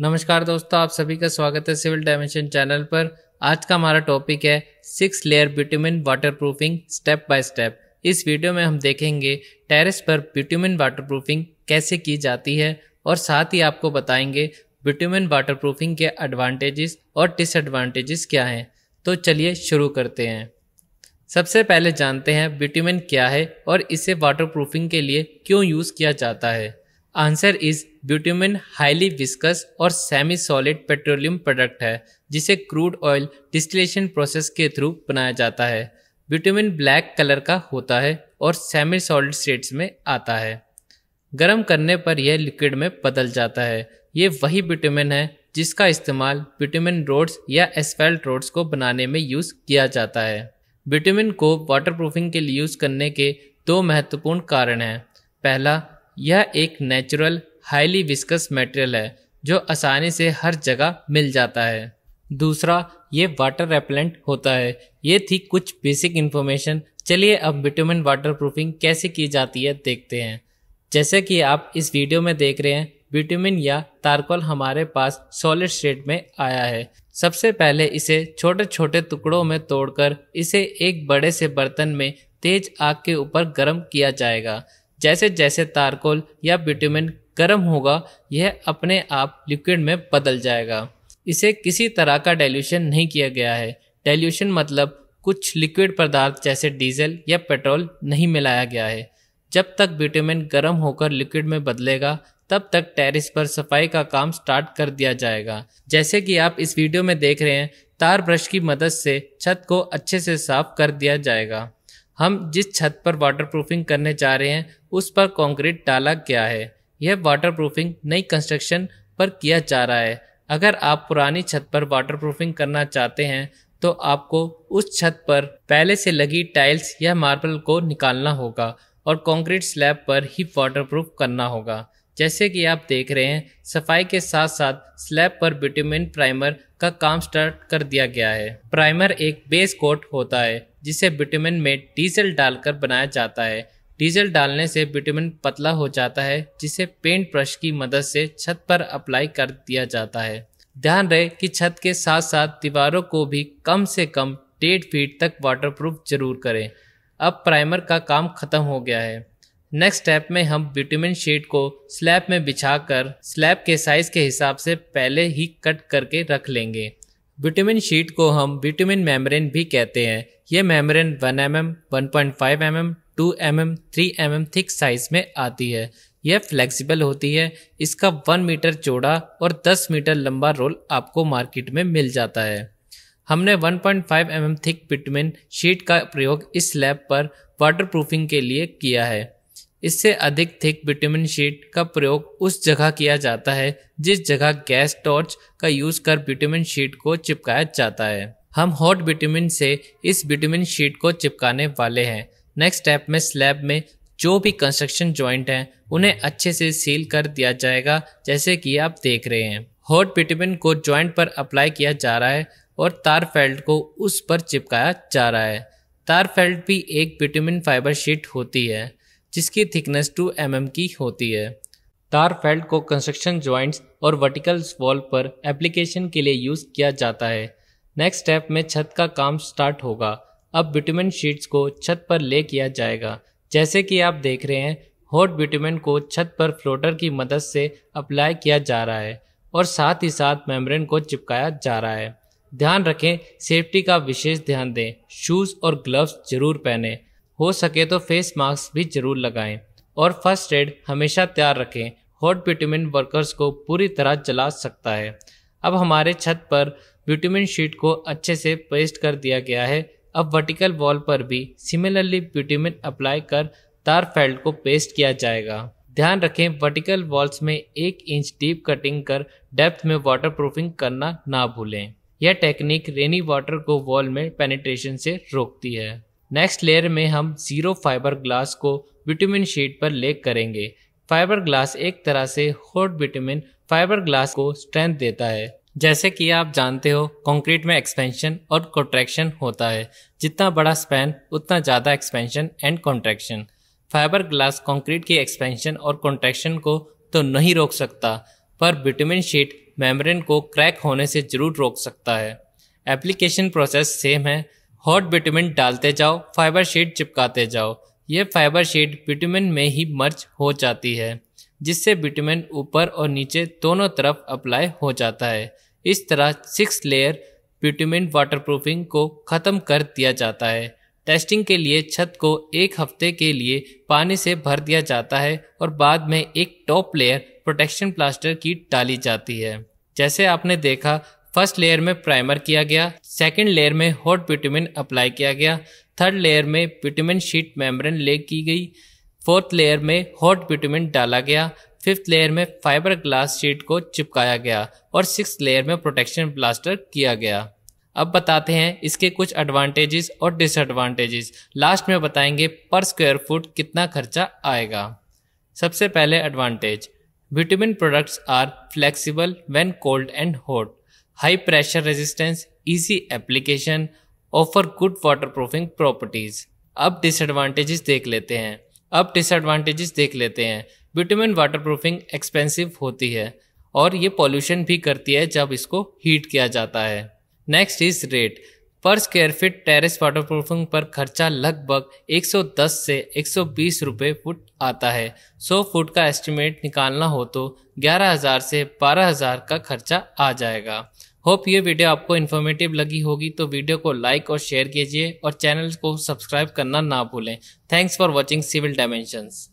नमस्कार दोस्तों आप सभी का स्वागत है सिविल डायमेंशन चैनल पर आज का हमारा टॉपिक है six layer bitumen waterproofing step by step इस वीडियो में हम देखेंगे टेरेस पर बिटुमिन वाटरप्रूफिंग कैसे की जाती है और साथ ही आपको बताएंगे बिटुमिन वाटरप्रूफिंग के एडवांटेजेस और डिसएडवांटेजेस क्या हैं तो चलिए शुरू करते हैं सबसे पहले जानते हैं बिटुमिन क्या है और इसे वाटरप्रूफिंग के लिए क्यों यूज़ किया जाता है answer is bitumen highly viscous और सेमी सॉलिड पेट्रोलियम प्रोडक्ट है जिसे क्रूड ऑयल डिस्टिलेशन प्रोसेस के थ्रू बनाया जाता है ब्यूटिमिन ब्लैक कलर का होता है और सेमी सॉलिड स्टेट्स में आता है गर्म करने पर यह लिक्विड में बदल जाता है ये वही ब्यूटिमिन है जिसका इस्तेमाल ब्यूटिमिन रोड्स या एसफेल्ट रोड्स को बनाने में यूज़ किया जाता है ब्यूटिमिन को वाटर प्रूफिंग के लिए यूज़ करने के दो महत्वपूर्ण कारण हैं पहला यह एक नेचुरल हाईली विस्कस मटेरियल है जो आसानी से हर जगह मिल जाता है दूसरा ये वाटर रेपलेंट होता है ये थी कुछ बेसिक इन्फॉर्मेशन चलिए अब विटामिन वाटर प्रूफिंग कैसे की जाती है देखते हैं जैसे कि आप इस वीडियो में देख रहे हैं विटामिन या तारकोल हमारे पास सॉलिड स्टेट में आया है सबसे पहले इसे छोटे छोटे टुकड़ों में तोड़कर इसे एक बड़े से बर्तन में तेज आग के ऊपर गर्म किया जाएगा जैसे जैसे तारकोल या बिटुमिन गर्म होगा यह अपने आप लिक्विड में बदल जाएगा इसे किसी तरह का डाइल्यूशन नहीं किया गया है डाइल्यूशन मतलब कुछ लिक्विड पदार्थ जैसे डीजल या पेट्रोल नहीं मिलाया गया है जब तक बिटुमिन गर्म होकर लिक्विड में बदलेगा तब तक टेरिस पर सफाई का काम स्टार्ट कर दिया जाएगा जैसे कि आप इस वीडियो में देख रहे हैं तार ब्रश की मदद से छत को अच्छे से साफ कर दिया जाएगा हम जिस छत पर वाटर प्रूफिंग करने जा रहे हैं उस पर कंक्रीट डाला गया है यह वाटर प्रूफिंग नई कंस्ट्रक्शन पर किया जा रहा है अगर आप पुरानी छत पर वाटर प्रूफिंग करना चाहते हैं तो आपको उस छत पर पहले से लगी टाइल्स या मार्बल को निकालना होगा और कंक्रीट स्लैब पर ही वाटर प्रूफ करना होगा जैसे कि आप देख रहे हैं सफाई के साथ साथ स्लैब पर बिटुमिन प्राइमर का काम स्टार्ट कर दिया गया है प्राइमर एक बेस कोट होता है जिसे बिटुमिन में डीजल डालकर बनाया जाता है डीजल डालने से विटामिन पतला हो जाता है जिसे पेंट ब्रश की मदद से छत पर अप्लाई कर दिया जाता है ध्यान रहे कि छत के साथ साथ दीवारों को भी कम से कम डेढ़ फीट तक वाटरप्रूफ जरूर करें अब प्राइमर का काम खत्म हो गया है नेक्स्ट स्टेप में हम बिटुमिन शीट को स्लैब में बिछाकर स्लैब के साइज के हिसाब से पहले ही कट करके रख लेंगे बिटुमिन शीट को हम बिटुमिन मेम्ब्रेन भी कहते हैं ये membrane 1 M M one point five M M two M M three M M thick size में आती है यह फ्लेक्सिबल होती है इसका वन मीटर चौड़ा और दस मीटर लंबा रोल आपको मार्केट में मिल जाता है हमने 1.5 point mm thick bitumen sheet का प्रयोग इस स्लैब पर प्रूफिंग के लिए किया है इससे अधिक थिक विटामिन शीट का प्रयोग उस जगह किया जाता है जिस जगह गैस टॉर्च का यूज कर विटामिन शीट को चिपकाया जाता है हम हॉट विटामिन से इस विटामिन शीट को चिपकाने वाले हैं नेक्स्ट स्टेप में स्लैब में जो भी कंस्ट्रक्शन ज्वाइंट हैं उन्हें अच्छे से सील कर दिया जाएगा जैसे कि आप देख रहे हैं हॉट विटामिन को ज्वाइंट पर अप्लाई किया जा रहा है और तार फेल्ट को उस पर चिपकाया जा रहा है तार फेल्ट भी एक विटामिन फाइबर शीट होती है जिसकी थिकनेस 2 एम की होती है तार फेल्ट को कंस्ट्रक्शन ज्वाइंट्स और वर्टिकल वॉल पर एप्लीकेशन के लिए यूज़ किया जाता है नेक्स्ट स्टेप में छत का काम स्टार्ट होगा अब बिटुमेन शीट्स को छत पर ले किया जाएगा जैसे कि आप देख रहे हैं हॉट बिटुमेन को छत पर फ्लोटर की मदद से अप्लाई किया जा रहा है और साथ ही साथ मेम्ब्रेन को चिपकाया जा रहा है ध्यान रखें सेफ्टी का विशेष ध्यान दें शूज़ और ग्लव्स जरूर पहनें हो सके तो फेस मास्क भी जरूर लगाएं और फर्स्ट एड हमेशा तैयार रखें हॉट बिटुमिन वर्कर्स को पूरी तरह जला सकता है अब हमारे छत पर बिटुमिन शीट को अच्छे से पेस्ट कर दिया गया है अब वर्टिकल वॉल पर भी सिमिलरली बिटुमिन अप्लाई कर तार फेल्ट को पेस्ट किया जाएगा ध्यान रखें वर्टिकल वॉल्स में एक इंच डीप कटिंग कर डेप्थ में वाटर प्रूफिंग करना ना भूलें यह टेक्निक रेनी वाटर को वॉल में पेनिट्रेशन से रोकती है नेक्स्ट लेयर में हम ज़ीरो फाइबर ग्लास को विटामिन शीट पर लेक करेंगे फाइबर ग्लास एक तरह से हॉट विटामिन फाइबर ग्लास को स्ट्रेंथ देता है जैसे कि आप जानते हो कंक्रीट में एक्सपेंशन और कॉन्ट्रैक्शन होता है जितना बड़ा स्पैन उतना ज़्यादा expansion and contraction fibre glass concrete की एक्सपेंशन और कॉन्ट्रैक्शन को तो नहीं रोक सकता पर विटामिन शीट मेम्ब्रेन को क्रैक होने से ज़रूर रोक सकता है एप्लीकेशन प्रोसेस सेम है हॉट बिटुमिन डालते जाओ फाइबर शीट चिपकाते जाओ ये फाइबर शीट बिटुमिन में ही मर्च हो जाती है जिससे बिटुमिन ऊपर और नीचे दोनों तरफ अप्लाई हो जाता है इस तरह सिक्स लेयर बिटुमिन वाटरप्रूफिंग को ख़त्म कर दिया जाता है टेस्टिंग के लिए छत को एक हफ्ते के लिए पानी से भर दिया जाता है और बाद में एक टॉप लेयर प्रोटेक्शन प्लास्टर की डाली जाती है जैसे आपने देखा फर्स्ट लेयर में प्राइमर किया गया सेकेंड लेयर में हॉट बिटुमिन अप्लाई किया गया थर्ड लेयर में बिटुमिन शीट मेम्ब्रेन ले की गई फोर्थ लेयर में हॉट बिटुमिन डाला गया फिफ्थ लेयर में फाइबर ग्लास शीट को चिपकाया गया और सिक्स लेयर में प्रोटेक्शन प्लास्टर किया गया अब बताते हैं इसके कुछ एडवांटेजेस और डिसएडवांटेजेस लास्ट में बताएंगे पर स्क्वायर फुट कितना खर्चा आएगा सबसे पहले advantage bitumen products are flexible when cold and hot pressure resistance easy application offer good waterproofing properties अब डिसएडवांटेजेस देख लेते हैं अब डिसएडवांटेजेस देख लेते हैं विटामिन प्रूफिंग एक्सपेंसिव होती है और ये पॉल्यूशन भी करती है जब इसको हीट किया जाता है next is rate per square feet terrace waterproofing पर खर्चा लगभग 110 से 120 रुपए फुट आता है 100 फुट का एस्टिमेट निकालना हो तो 11000 से 12000 का खर्चा आ जाएगा होप ये वीडियो आपको इन्फॉर्मेटिव लगी होगी तो वीडियो को लाइक और शेयर कीजिए और चैनल को सब्सक्राइब करना ना भूलें thanks for watching civil dimensions